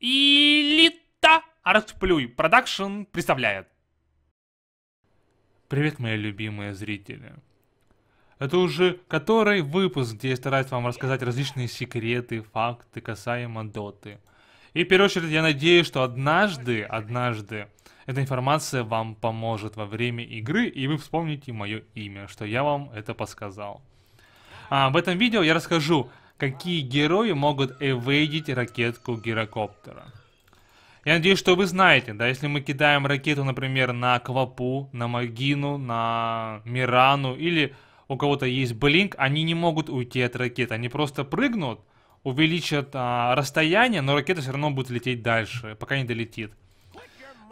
Элита Артплюй Продакшн представляет. Привет, мои любимые зрители. Это уже который выпуск, где я стараюсь вам рассказать различные секреты, факты касаемо Доты. И в первую очередь я надеюсь, что однажды, однажды, эта информация вам поможет во время игры, и вы вспомните мое имя, что я вам это подсказал. А, в этом видео я расскажу какие герои могут эвейдить ракетку гирокоптера. Я надеюсь, что вы знаете, да, если мы кидаем ракету, например, на Квапу, на Магину, на Мирану или у кого-то есть блинк, они не могут уйти от ракеты. Они просто прыгнут, увеличат а, расстояние, но ракета все равно будет лететь дальше, пока не долетит.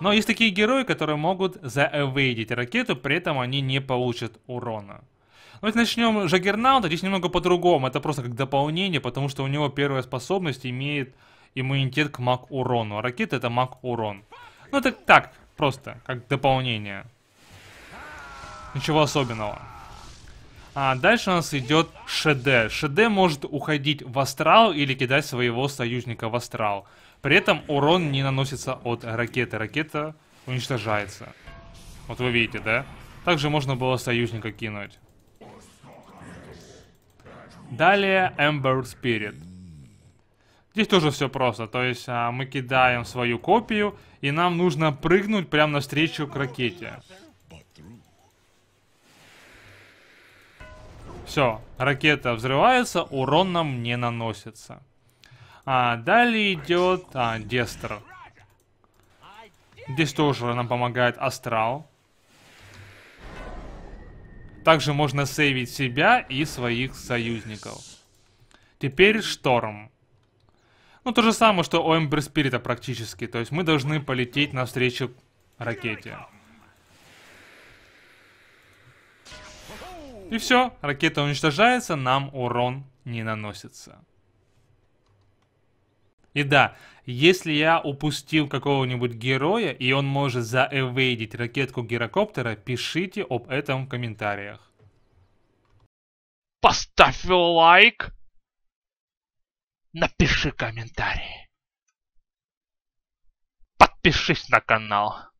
Но есть такие герои, которые могут заэвейдить ракету, при этом они не получат урона. Давайте начнем Жагернаута. Здесь немного по-другому. Это просто как дополнение, потому что у него первая способность имеет иммунитет к маг урону. А ракета это маг урон. Ну это так, просто, как дополнение. Ничего особенного. А дальше у нас идет ШД. ШД может уходить в астрал или кидать своего союзника в астрал. При этом урон не наносится от ракеты. Ракета уничтожается. Вот вы видите, да? Также можно было союзника кинуть. Далее Ember Spirit. Здесь тоже все просто, то есть а, мы кидаем свою копию, и нам нужно прыгнуть прямо навстречу к ракете. Все, ракета взрывается, урон нам не наносится. А, далее идет а, Дестер. Здесь тоже нам помогает Астрал. Также можно сейвить себя и своих союзников. Теперь шторм. Ну, то же самое, что у Эмбер Спирита практически. То есть мы должны полететь навстречу ракете. И все, ракета уничтожается, нам урон не наносится. И да, если я упустил какого-нибудь героя, и он может заэвейдить ракетку гирокоптера, пишите об этом в комментариях. Поставь лайк, напиши комментарий, подпишись на канал.